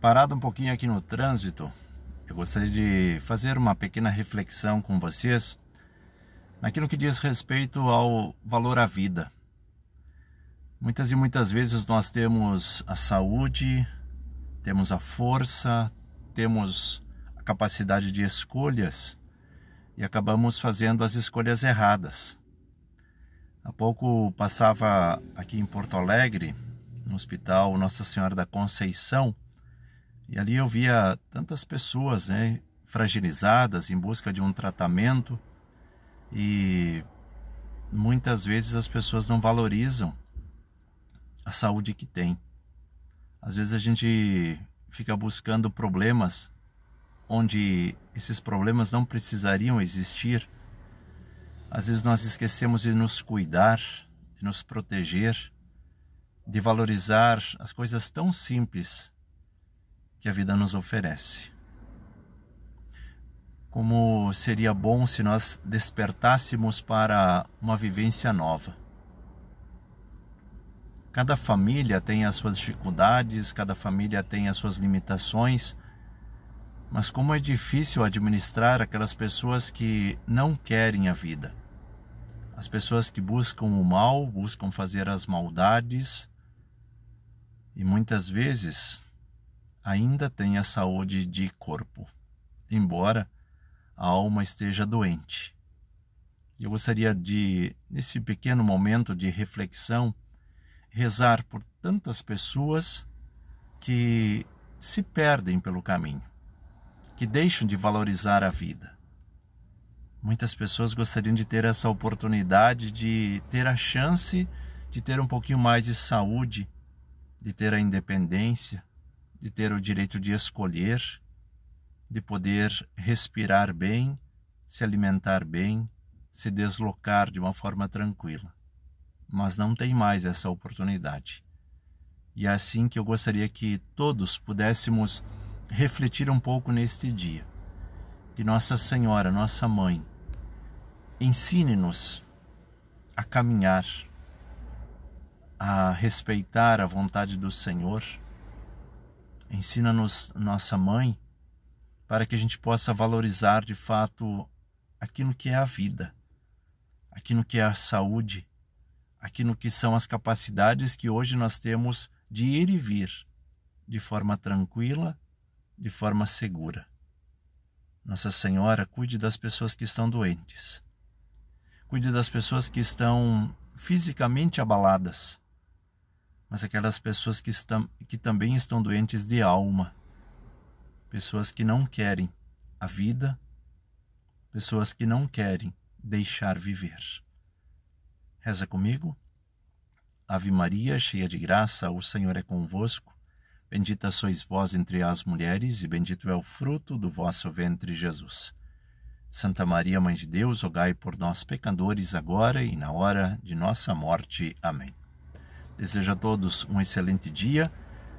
Parado um pouquinho aqui no trânsito, eu gostaria de fazer uma pequena reflexão com vocês naquilo que diz respeito ao valor à vida. Muitas e muitas vezes nós temos a saúde, temos a força, temos a capacidade de escolhas e acabamos fazendo as escolhas erradas. Há pouco passava aqui em Porto Alegre, no Hospital Nossa Senhora da Conceição, e ali eu via tantas pessoas né, fragilizadas em busca de um tratamento e muitas vezes as pessoas não valorizam a saúde que têm. Às vezes a gente fica buscando problemas onde esses problemas não precisariam existir. Às vezes nós esquecemos de nos cuidar, de nos proteger, de valorizar as coisas tão simples que a vida nos oferece. Como seria bom se nós despertássemos para uma vivência nova. Cada família tem as suas dificuldades, cada família tem as suas limitações, mas como é difícil administrar aquelas pessoas que não querem a vida. As pessoas que buscam o mal, buscam fazer as maldades e muitas vezes ainda tenha saúde de corpo, embora a alma esteja doente. Eu gostaria de, nesse pequeno momento de reflexão, rezar por tantas pessoas que se perdem pelo caminho, que deixam de valorizar a vida. Muitas pessoas gostariam de ter essa oportunidade de ter a chance de ter um pouquinho mais de saúde, de ter a independência, de ter o direito de escolher, de poder respirar bem, se alimentar bem, se deslocar de uma forma tranquila. Mas não tem mais essa oportunidade. E é assim que eu gostaria que todos pudéssemos refletir um pouco neste dia. Que Nossa Senhora, Nossa Mãe, ensine-nos a caminhar, a respeitar a vontade do Senhor ensina-nos nossa mãe para que a gente possa valorizar de fato aquilo que é a vida, aquilo que é a saúde, aquilo que são as capacidades que hoje nós temos de ir e vir de forma tranquila, de forma segura. Nossa Senhora, cuide das pessoas que estão doentes. Cuide das pessoas que estão fisicamente abaladas mas aquelas pessoas que, estão, que também estão doentes de alma, pessoas que não querem a vida, pessoas que não querem deixar viver. Reza comigo. Ave Maria, cheia de graça, o Senhor é convosco. Bendita sois vós entre as mulheres, e bendito é o fruto do vosso ventre, Jesus. Santa Maria, Mãe de Deus, rogai por nós, pecadores, agora e na hora de nossa morte. Amém. Desejo a todos um excelente dia.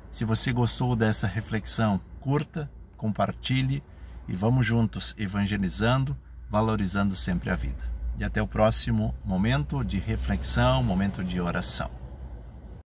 Se você gostou dessa reflexão, curta, compartilhe e vamos juntos evangelizando, valorizando sempre a vida. E até o próximo momento de reflexão, momento de oração.